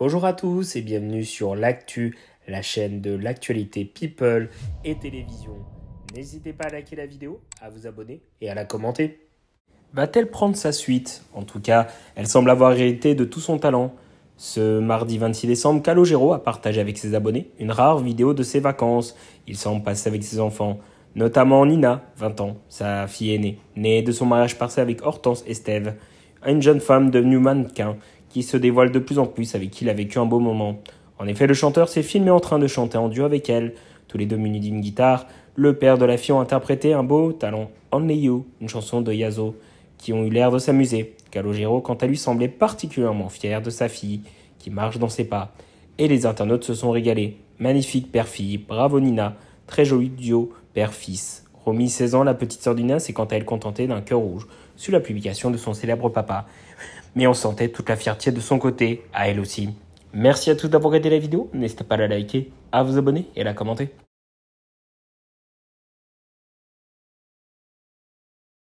Bonjour à tous et bienvenue sur l'actu, la chaîne de l'actualité people et télévision. N'hésitez pas à liker la vidéo, à vous abonner et à la commenter. Va-t-elle prendre sa suite En tout cas, elle semble avoir hérité de tout son talent. Ce mardi 26 décembre, Calogero a partagé avec ses abonnés une rare vidéo de ses vacances. Il semble passer avec ses enfants, notamment Nina, 20 ans, sa fille aînée, née de son mariage passé avec Hortense Estève, une jeune femme devenue mannequin qui se dévoile de plus en plus, avec qui il a vécu un beau moment. En effet, le chanteur s'est filmé en train de chanter en duo avec elle, tous les deux munis d'une guitare. Le père de la fille ont interprété un beau talent Only You, une chanson de Yazo, qui ont eu l'air de s'amuser. Calogero, quant à lui, semblait particulièrement fier de sa fille, qui marche dans ses pas. Et les internautes se sont régalés. Magnifique père-fille, bravo Nina, très joli duo père-fils. Romy, 16 ans, la petite sœur d'Ina, s'est quant à elle contentée d'un cœur rouge sur la publication de son célèbre papa mais on sentait toute la fierté de son côté, à elle aussi. Merci à tous d'avoir regardé la vidéo, n'hésitez pas à la liker, à vous abonner et à la commenter.